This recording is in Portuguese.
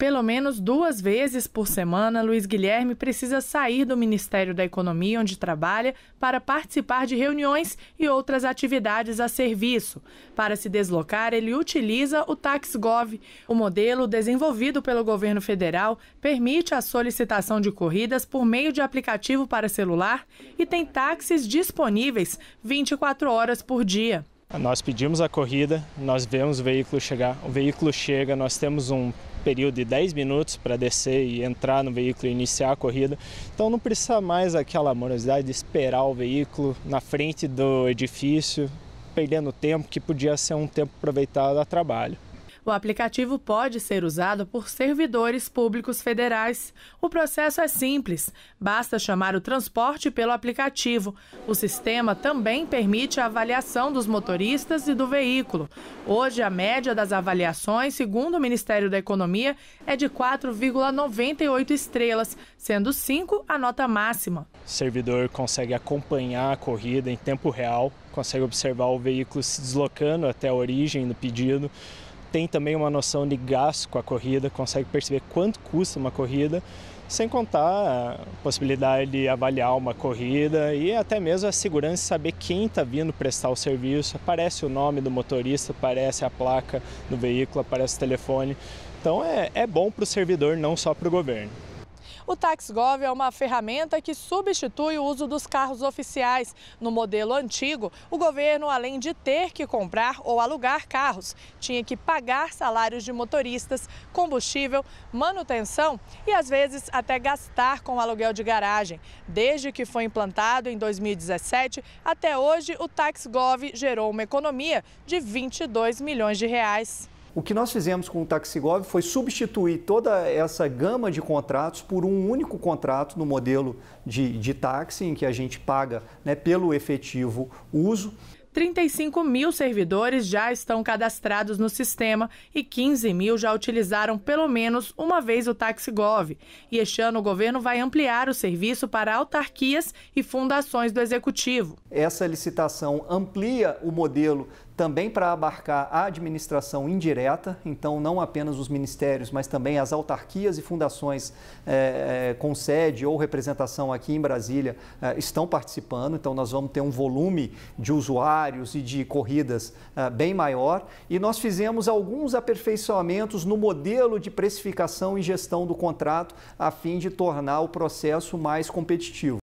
Pelo menos duas vezes por semana, Luiz Guilherme precisa sair do Ministério da Economia, onde trabalha, para participar de reuniões e outras atividades a serviço. Para se deslocar, ele utiliza o TaxGov. O modelo desenvolvido pelo governo federal permite a solicitação de corridas por meio de aplicativo para celular e tem táxis disponíveis 24 horas por dia. Nós pedimos a corrida, nós vemos o veículo chegar, o veículo chega, nós temos um período de 10 minutos para descer e entrar no veículo e iniciar a corrida. Então não precisa mais aquela amorosidade de esperar o veículo na frente do edifício, perdendo tempo que podia ser um tempo aproveitado a trabalho. O aplicativo pode ser usado por servidores públicos federais. O processo é simples, basta chamar o transporte pelo aplicativo. O sistema também permite a avaliação dos motoristas e do veículo. Hoje, a média das avaliações, segundo o Ministério da Economia, é de 4,98 estrelas, sendo 5 a nota máxima. O servidor consegue acompanhar a corrida em tempo real, consegue observar o veículo se deslocando até a origem do pedido tem também uma noção de gasto com a corrida, consegue perceber quanto custa uma corrida, sem contar a possibilidade de avaliar uma corrida e até mesmo a segurança de saber quem está vindo prestar o serviço. Aparece o nome do motorista, aparece a placa do veículo, aparece o telefone. Então é, é bom para o servidor, não só para o governo. O TaxGov é uma ferramenta que substitui o uso dos carros oficiais. No modelo antigo, o governo, além de ter que comprar ou alugar carros, tinha que pagar salários de motoristas, combustível, manutenção e às vezes até gastar com aluguel de garagem. Desde que foi implantado em 2017 até hoje, o TaxGov gerou uma economia de 22 milhões de reais. O que nós fizemos com o Taxigov foi substituir toda essa gama de contratos por um único contrato no modelo de, de táxi, em que a gente paga né, pelo efetivo uso. 35 mil servidores já estão cadastrados no sistema e 15 mil já utilizaram pelo menos uma vez o TaxiGov. E este ano o governo vai ampliar o serviço para autarquias e fundações do executivo. Essa licitação amplia o modelo também para abarcar a administração indireta, então não apenas os ministérios, mas também as autarquias e fundações é, é, com sede ou representação aqui em Brasília é, estão participando. Então nós vamos ter um volume de usuários e de corridas bem maior. E nós fizemos alguns aperfeiçoamentos no modelo de precificação e gestão do contrato a fim de tornar o processo mais competitivo.